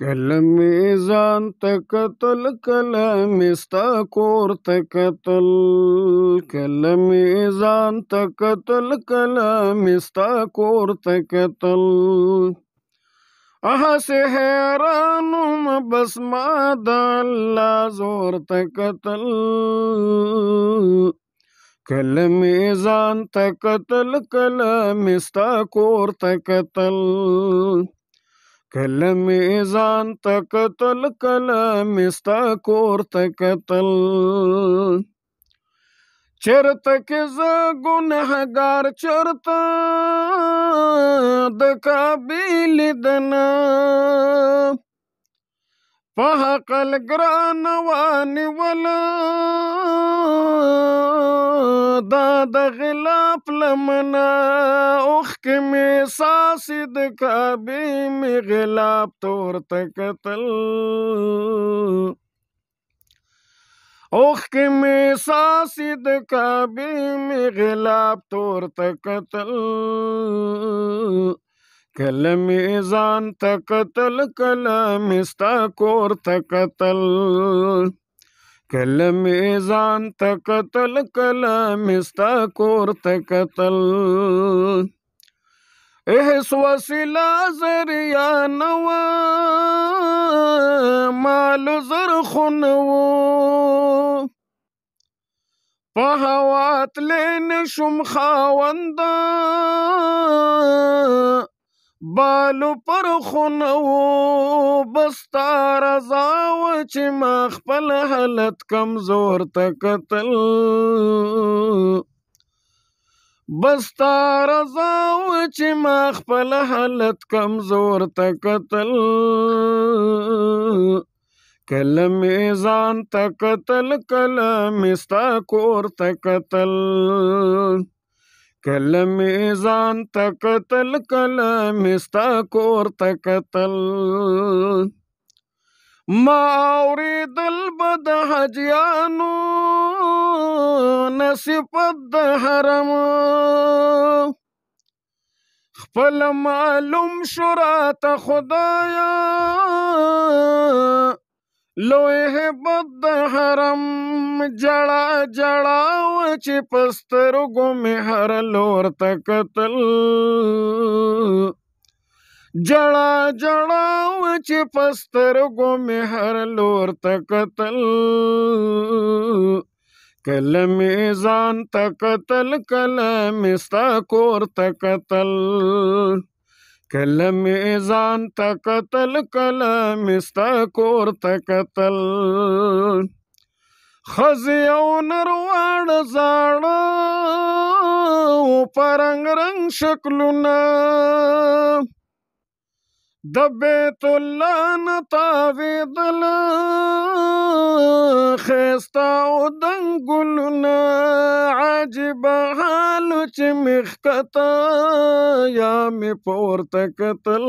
کله می ځان ته قتل کله می ستا کور ته قتل کله می ځان ته قتل کله می ستا کور ته قتل اها سه حیرانم بس ما د الله زور ته قتل کله می ځان ته قتل کله می ستا کور ته قتل کله می ځان ته قتل کله می ستا کور ته قتل چرته کې زه ګناهګار چرته د قابل دنا په حقل ګران وانه ولا دا د غلاف لمنا اوخ کې مې ساس د کعبه مې غلاف تور تکتل اوخ کې مې ساس د کعبه مې غلاف تور تکتل کلم ځان تکتل کلم استا کور تکتل کله می ځان ته قتل کله مستا کور ته قتل احس وسیله ذریعہ نو مال زر خنو په هوا تلین شم خاونده بالو پر خونو بستا رضا و چې ما خپل حالت کمزور ته قتل بستا رضا و چې ما خپل حالت کمزور ته قتل کلم ځان ته قتل کلم ستا کور ته قتل کله می ځان ته قتل کله می ستا کور ته قتل ما اوریدل به د حجیانو نصفت د حرم خپل معلوم شرات خدایا لوی هبت د حرم جړا جړا و چې پسترګو مې هر لور ته قتل جړا جړا و چې پسترګو مې هر لور ته قتل کله مې ځان ته قتل کله مې ستا کور ته قتل کله مې ځان ته قتل کله مې ستا کور ته قتل خزی او نروان زاړه او پرنګ رنگ شکلونه د بیت الله نه تاویدل خستا او دنګ ګلونه عجب حال چې مخکتا یا می پورته کتل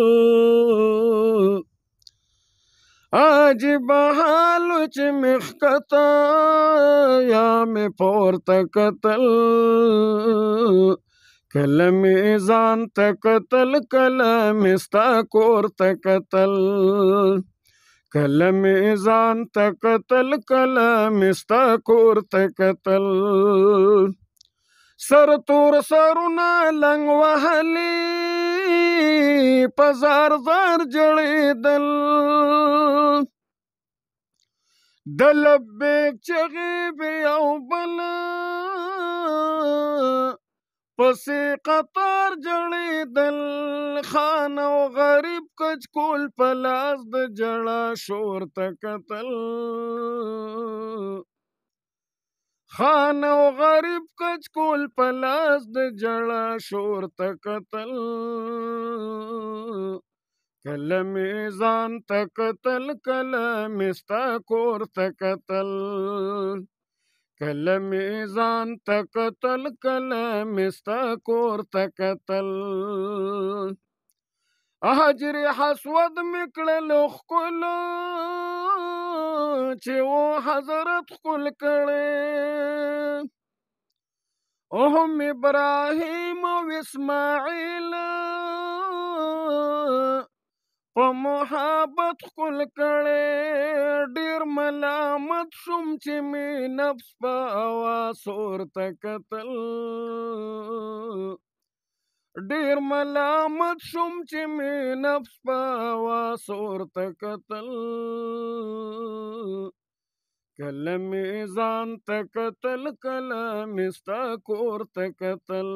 عجیب حال چې مخکتا یا مې پورته قتل کله مې ځان ته قتل کله مې ستا کور ته قتل کله مې ځان ته قتل کله مې ستا کور ته قتل سر تور سرونه لنګ وهلی دوی په زار زار جړېدل د لبیک چغې به یو بل پسې قطار جړېدل خان او غریب کچکول په لاس د جړه شور ته کتل خان او غریب کچکول په لاس د جړه شور ته قتل کله مې ځان ته قتل کله مې ستا کور ته قتل کله مې ځان ته قتل کله مې ستا کور ته قتل احجر حسود مې کړل خپل چې و حضرت خپل کړي او هم ابراهیم او اسماعیل په محبت خپل کړي ډیر ملامت شوم چې می نفس په اواز ورته قتل ډیر ملامت شوم چې می نفس په واسور ته قتل کله می ځان ته قتل کله می ستا کور ته قتل